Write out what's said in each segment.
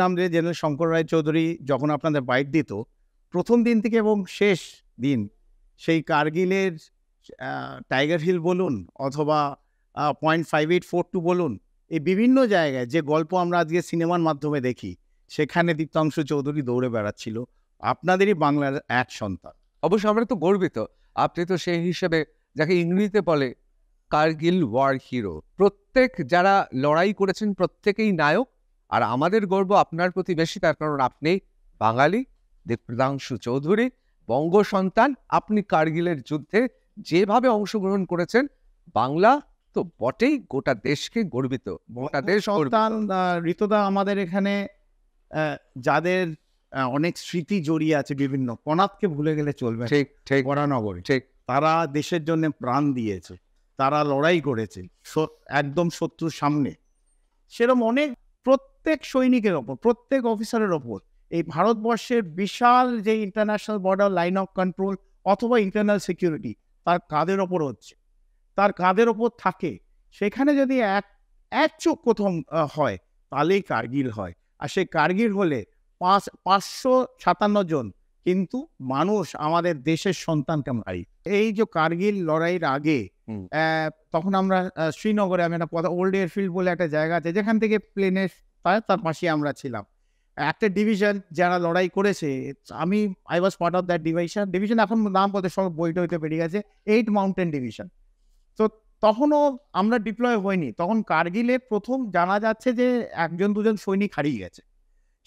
নাম যে জেনারেল শঙ্কর রায় চৌধুরী যখন আপনাদের বাইট দিত প্রথম দিন থেকে এবং শেষ দিন সেই কার্গিলের টাইগার হিল বলুন অথবা point five eight four two বলুন এই বিভিন্ন জায়গায় যে গল্প আমরা আজকে সিনেমার মাধ্যমে দেখি সেখানে দীপ্তাংশ চৌধুরী দৌড়ে বেড়াচ্ছিল আপনাদেরই বাংলার এক সন্তান অবশ্য আমরা তো গর্বিত আপনি তো সেই হিসেবে যাকে ইংরেজিতে বলে কার্গিল ওয়ার হিরো প্রত্যেক যারা লড়াই করেছেন প্রত্যেকেই নায়ক আর আমাদের গর্ব আপনার প্রতি বেশি তার কারণ আপনি বাঙালি দেবপ্রদাংশু চৌধুরী বঙ্গ সন্তান আপনি কার্গিলের যুদ্ধে যেভাবে অংশগ্রহণ করেছেন বাংলা তো বটেই গোটা দেশকে গর্বিত গোটা দেশ ঋতদা আমাদের এখানে যাদের অনেক স্মৃতি জড়িয়ে আছে বিভিন্ন কনাথকে ভুলে গেলে চলবে ঠিক ঠিক বরানগরে ঠিক তারা দেশের জন্য প্রাণ দিয়েছে তারা লড়াই করেছে একদম শত্রুর সামনে সেরম অনেক প্রত্যেক সৈনিকের ওপর প্রত্যেক অফিসারের ওপর এই ভারতবর্ষের বিশাল যে international border line of control অথবা ইন্টারনাল সিকিউরিটি তার কাদের ওপর হচ্ছে তার কাদের ওপর থাকে সেখানে যদি এক এক চোখ প্রথম হয় তাহলেই কার্গিল হয় আর সেই কার্গিল হলে পাঁচ পাঁচশো সাতান্ন জন কিন্তু মানুষ আমাদের দেশের সন্তান কেমন এই যে কার্গিল লড়াইয়ের আগে তখন আমরা শ্রীনগরে আমি একটা ওল্ড এয়ারফিল্ড বলে একটা জায়গা আছে যেখান থেকে প্লেনের তার তার পাশে আমরা ছিলাম একটা ডিভিশন যারা লড়াই করেছে আমি I was part of that division division এখন নাম বলতে সব বইটা হইতে বেরিয়ে গেছে এইট মাউন্টেন ডিভিশন তো তখনও আমরা ডিপ্লয় হইনি তখন কার্গিলে প্রথম জানা যাচ্ছে যে একজন দুজন সৈনিক হারিয়ে গেছে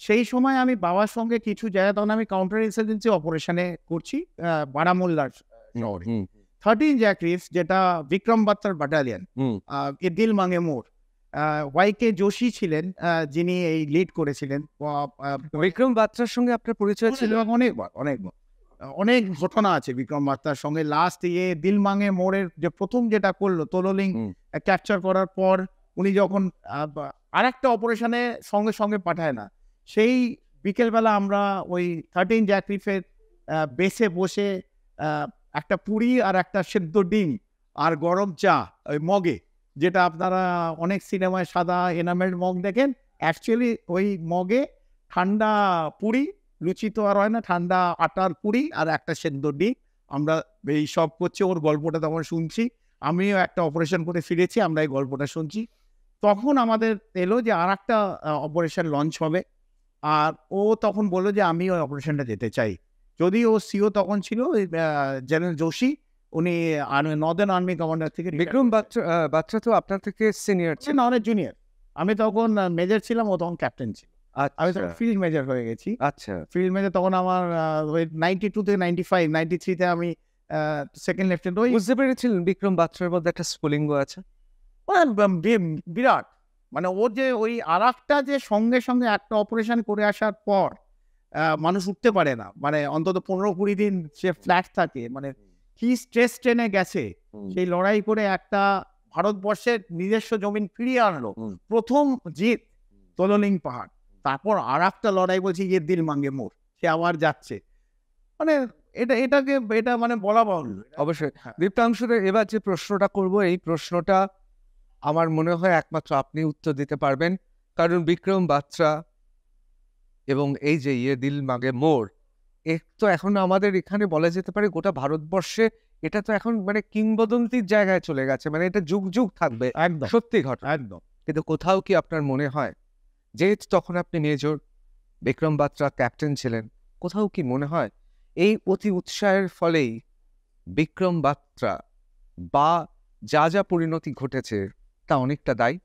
সেই সময় আমি বাবার সঙ্গে কিছু জায়গায় তখন আমি কাউন্টার ইনসার্জেন্সি অপারেশনে করছি বারামোল্লার শহরে থার্টিন জ্যাক্রিস যেটা বিক্রম বাত্তার ব্যাটালিয়ান এ দিল মাঙে মোড় ওয়াই কে যোশী ছিলেন যিনি এই লিড করেছিলেন আচ্ছা, বিক্রম বাত্রার সঙ্গে আপনার পরিচয় ছিল অনেকবার অনেক অনেক ঘটনা আছে বিক্রম বাত্রার সঙ্গে লাস্ট ইয়ে দিল মাঙে মোড়ের যে প্রথম যেটা করলো তোলোলিং ক্যাপচার করার পর উনি যখন আরেকটা অপারেশনে সঙ্গে সঙ্গে পাঠায় না সেই বিকেলবেলা আমরা ওই থার্টিন জ্যাকরিফের বেসে বসে একটা পুরি আর একটা সেদ্ধ ডিম আর গরম চা ওই মগে যেটা আপনারা অনেক সিনেমায় সাদা এনামেল্ড মগ দেখেন অ্যাকচুয়ালি ওই মগে ঠান্ডা পুরি লুচি তো আর হয় না ঠান্ডা আটার পুরি আর একটা সেদ্ধ আমরা এই সব করছে ওর গল্পটা তখন শুনছি আমিও একটা অপারেশন করে ফিরেছি আমরা এই গল্পটা শুনছি তখন আমাদের এলো যে আর একটা অপারেশন লঞ্চ হবে আর ও তখন বললো যে আমি ওই অপারেশনটা যেতে চাই যদি ও সিও তখন ছিল জেনারেল যোশী উনি নর্দার্ন আর্মি কমান্ডার থেকে বিক্রম বাচ্চা বাচ্চা তো আপনার থেকে সিনিয়র ছিলেন অনেক জুনিয়র আমি তখন মেজর ছিলাম ও তখন ক্যাপ্টেন ছিল আচ্ছা। আমি তখন ফিল্ড মেজর হয়ে গেছি আচ্ছা ফিল্ড মেজর তখন আমার নাইনটি টু থেকে নাইনটি ফাইভ নাইনটি থ্রিতে আমি সেকেন্ড লেফটেন্ট ওই বুঝতে পেরেছিলেন বিক্রম বাচ্চার মধ্যে একটা স্কুলিঙ্গ আছে বিরাট মানে ওর যে ওই আর যে সঙ্গে সঙ্গে একটা অপারেশন করে আসার পর মানুষ উঠতে পারে না মানে অন্তত পনেরো কুড়ি দিন সে ফ্ল্যাট থাকে মানে কি স্ট্রেস ট্রেনে গেছে সেই লড়াই করে একটা ভারতবর্ষের নিজস্ব জমিন ফিরিয়ে আনলো প্রথম জিত তললিং পাহাড় তারপর আর একটা লড়াই বলছি ইয়ে দিল মাঙ্গে মোর সে আবার যাচ্ছে মানে এটা এটাকে এটা মানে বলা বল অবশ্যই হ্যাঁ। দীপ্তাংশুদের এবার যে প্রশ্নটা করব এই প্রশ্নটা আমার মনে হয় একমাত্র আপনি উত্তর দিতে পারবেন কারণ বিক্রম বাচ্চা এবং এই যে ইয়ে দিল মাগে মোর এ তো এখন আমাদের এখানে বলা যেতে পারে গোটা ভারতবর্ষে এটা তো এখন মানে কিংবদন্তির জায়গায় চলে গেছে মানে এটা যুগ যুগ থাকবে একদম সত্যি ঘটনা একদম কিন্তু কোথাও কি আপনার মনে হয় যেহেতু তখন আপনি মেজর বিক্রম বাত্রা ক্যাপ্টেন ছিলেন কোথাও কি মনে হয় এই অতি উৎসাহের ফলেই বিক্রম বাত্রা বা যা যা পরিণতি ঘটেছে তা অনেকটা দায়ী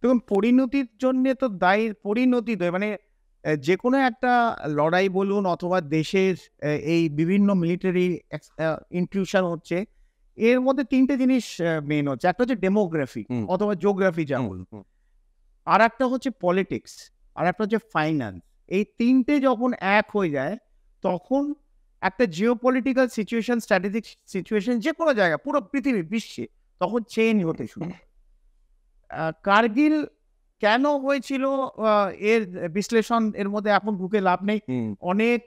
দেখুন পরিণতির জন্যে তো দায়ী পরিণতি দেয় মানে যে কোনো একটা লড়াই বলুন অথবা দেশের এই বিভিন্ন মিলিটারি ইনক্লুশন হচ্ছে এর মধ্যে তিনটে জিনিস মেন হচ্ছে একটা হচ্ছে ডেমোগ্রাফি অথবা জিওগ্রাফি যা বলুন আর একটা হচ্ছে পলিটিক্স আর একটা হচ্ছে ফাইন্যান্স এই তিনটে যখন এক হয়ে যায় তখন একটা geopolitical situation strategic situation যে কোনো জায়গা পুরো পৃথিবী বিশ্বে তখন চেঞ্জ হতে শুরু কার্গিল কেন হয়েছিল এর বিশ্লেষণ এর মধ্যে এখন ঢুকে লাভ নেই অনেক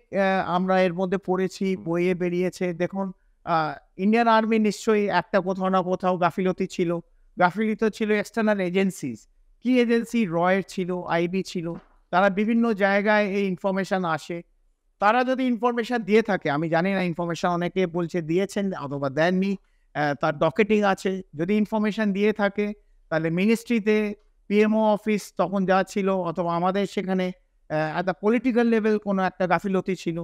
আমরা এর মধ্যে পড়েছি বইয়ে বেরিয়েছে দেখুন ইন্ডিয়ান আর্মি নিশ্চয়ই একটা কোথাও না কোথাও গাফিলতি ছিল গাফিলতি ছিল এক্সটার্নাল এজেন্সিস কি এজেন্সি রয়ের ছিল আইবি ছিল তারা বিভিন্ন জায়গায় এই ইনফরমেশান আসে তারা যদি ইনফরমেশান দিয়ে থাকে আমি জানি না ইনফরমেশান অনেকে বলছে দিয়েছেন অথবা দেননি তার ডকেটিং আছে যদি ইনফরমেশান দিয়ে থাকে তাহলে মিনিস্ট্রিতে পিএমও অফিস তখন যা ছিল অথবা আমাদের সেখানে একটা পলিটিক্যাল লেভেল কোনো একটা গাফিলতি ছিল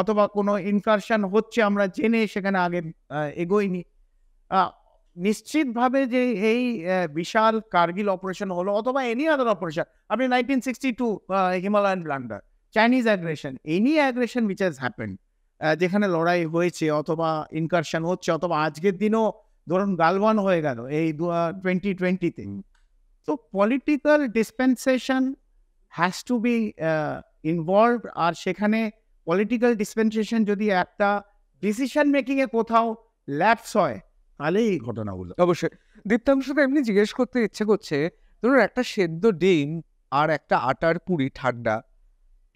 অথবা কোনো ইনকারশন হচ্ছে আমরা জেনে সেখানে আগে এগোইনি নিশ্চিতভাবে যে এই বিশাল কার্গিল অপারেশন হলো অথবা এনি আদার অপারেশন আপনি nineteen sixty two Himalayan blunder Chinese aggression any aggression which has happen যেখানে লড়াই হয়েছে অথবা ইনকারশন হচ্ছে অথবা আজকের দিনও ধরুন গালওয়ান হয়ে গেল এই টোয়েন্টি টোয়েন্টিতে So political dispensation has to be uh, involved আর সেখানে পলিটিক্যাল ডিসপেন্সেশন যদি একটা ডিসিশন মেকিং এ কোথাও ল্যাপস হয় তাহলে এই ঘটনাগুলো অবশ্যই দীপ্তাংশকে এমনি জিজ্ঞেস করতে ইচ্ছে করছে ধরুন একটা সেদ্ধ ডিম আর একটা আটার পুরি ঠান্ডা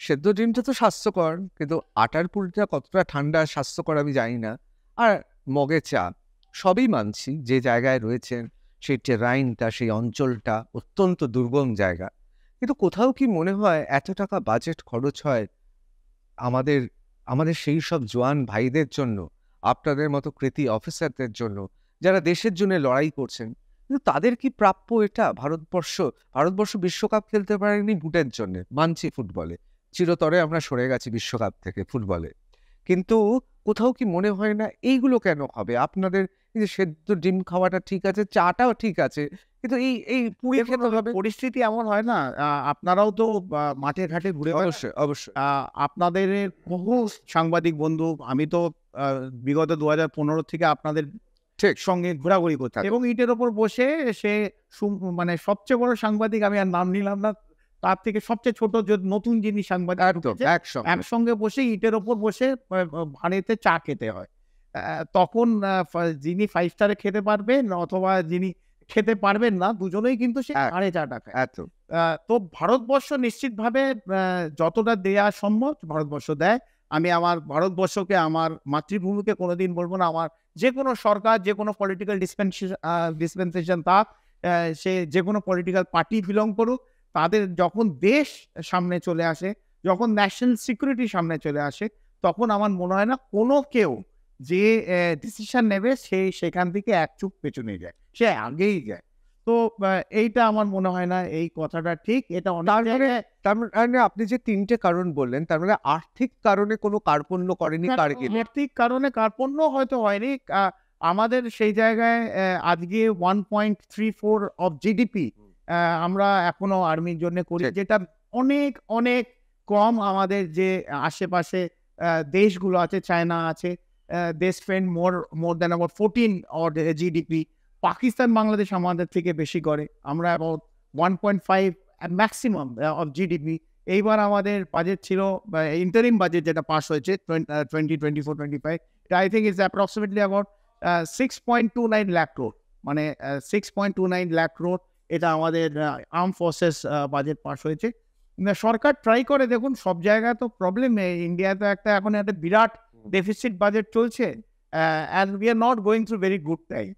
সেদ্ধ ডিমটা তো স্বাস্থ্যকর কিন্তু আটার পুরিটা কতটা ঠান্ডা স্বাস্থ্যকর আমি জানি না আর মগে চা সবই মানছি যে জায়গায় রয়েছেন সেই টেরাইনটা সেই অঞ্চলটা অত্যন্ত দুর্গম জায়গা কিন্তু কোথাও কি মনে হয় এত টাকা বাজেট খরচ হয় আমাদের আমাদের সেই সব জোয়ান ভাইদের জন্য আপনাদের মতো কৃতি অফিসারদের জন্য যারা দেশের জন্য লড়াই করছেন কিন্তু তাদের কি প্রাপ্য এটা ভারতবর্ষ ভারতবর্ষ বিশ্বকাপ খেলতে পারেনি বুটের জন্য মানছি ফুটবলে চিরতরে আমরা সরে গেছি বিশ্বকাপ থেকে ফুটবলে কিন্তু কোথাও কি মনে হয় না এইগুলো কেন হবে আপনাদের কিন্তু সেদ্ধ ডিম খাওয়াটা ঠিক আছে চাটাও ঠিক আছে কিন্তু এই এই পুরী খেতে হবে পরিস্থিতি এমন হয় না আপনারাও তো মাঠে ঘাটে ঘুরে অবশ্যই অবশ্যই আপনাদের বহু সাংবাদিক বন্ধু আমি তো বিগত দু হাজার পনেরো থেকে আপনাদের ঠিক সঙ্গে ঘোরাঘুরি করতে এবং ইটের ওপর বসে সে মানে সবচেয়ে বড় সাংবাদিক আমি আর নাম নিলাম না তার থেকে সবচেয়ে ছোট যে নতুন যিনি সাংবাদিক একসঙ্গে বসে ইটের ওপর বসে ভাড়েতে চা খেতে হয় তখন যিনি ফাইভ স্টারে খেতে পারবেন অথবা যিনি খেতে পারবেন না দুজনেই কিন্তু সে সাড়ে চার টাকা তো ভারতবর্ষ নিশ্চিতভাবে যতটা দেয়া সম্ভব ভারতবর্ষ দেয় আমি আমার ভারতবর্ষকে আমার মাতৃভূমিকে কোনোদিন বলবো না আমার যে কোনো সরকার যে কোনো পলিটিক্যাল ডিসপেন্সেশন ডিসপেন্সেশন তা সে যে কোনো পলিটিক্যাল পার্টি বিলং করুক তাদের যখন দেশ সামনে চলে আসে যখন ন্যাশনাল সিকিউরিটি সামনে চলে আসে তখন আমার মনে হয় না কোনো কেউ যে ডিসিশন নেবে সে সেখান থেকে এক চুপ পেছনে যায় সে আগেই যায় তো এইটা আমার মনে হয় না এই কথাটা ঠিক এটা তারপরে মানে, তার মানে আপনি যে তিনটে কারণ বললেন তার মানে আর্থিক কারণে কোনো কার্পণ্য করেনি হ্যাঁ, আর্থিক কারণে কার্পণ্য হয়তো হয়নি আমাদের সেই জায়গায় আজকে one point three four of GDP আমরা এখনো আর্মির জন্য করি যেটা অনেক অনেক কম আমাদের যে আশেপাশে দেশগুলো আছে চায়না আছে they spend more more then আবার fourteen or GDP Pakistan Bangladesh আমাদের থেকে বেশি করে আমরা about one point five maximum of GDP এইবার আমাদের বাজেট ছিল ইন্টারিম বাজেট যেটা পাস হয়েছে twenty twenty four twenty five I think is approximately about six point two nine lakh রোড মানে six point two nine lakh রোড এটা আমাদের আর্ম ফোর্সেস বাজেট পাস হয়েছে সরকার ট্রাই করে দেখুন সব জায়গায় তো প্রবলেম ইন্ডিয়াতে একটা এখন একটা বিরাট ডেফিসিট বাজেট চলছে and we are not going through very good time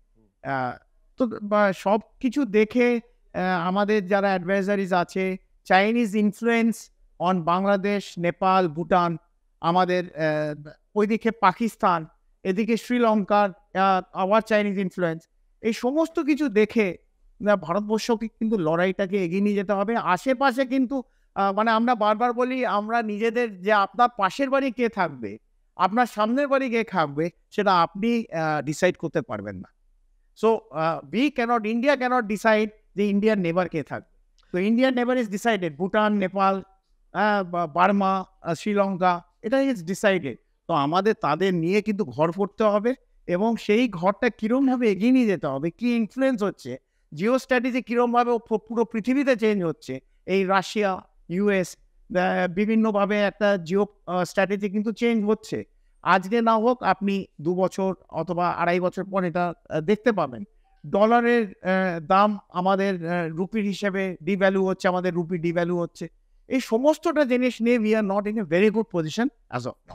তো সব কিছু দেখে আমাদের যারা অ্যাডভাইজারিজ আছে Chinese influence on Bangladesh Nepal Bhutan আমাদের ওইদিকে পাকিস্তান এদিকে শ্রীলঙ্কার আওয়ার চাইনিজ ইনফ্লুয়েন্স এই সমস্ত কিছু দেখে ভারতবর্ষকে কিন্তু লড়াইটাকে এগিয়ে নিয়ে যেতে হবে আশেপাশে কিন্তু মানে আমরা বারবার বলি আমরা নিজেদের যে আপনার পাশের বাড়ি কে থাকবে আপনার সামনের বাড়ি গিয়ে খাবে সেটা আপনি ডিসাইড করতে পারবেন না so we can't India can't decide যে ইন্ডিয়ার নেবার কে থাকবে তো Indian neighbour is decided Bhutan Nepal Burma Sri Lanka এটা ইজ ডিসাইডেড তো আমাদের তাদের নিয়ে কিন্তু ঘর পড়তে হবে এবং সেই ঘরটা কীরমভাবে এগিয়ে নিয়ে যেতে হবে কি ইনফ্লুয়েন্স হচ্ছে জিও স্ট্র্যাটেজি কীরমভাবে পুরো পৃথিবীতে চেঞ্জ হচ্ছে এই রাশিয়া ইউএস বিভিন্নভাবে একটা জিও স্ট্র্যাটেজি কিন্তু চেঞ্জ হচ্ছে আজকে না হোক আপনি দু বছর অথবা আড়াই বছর পর এটা দেখতে পাবেন ডলারের দাম আমাদের রুপির হিসেবে ডিভ্যালু হচ্ছে আমাদের রুপি ডিভ্যালু হচ্ছে এই সমস্তটা জিনিস নিয়ে we are not in a very good position as of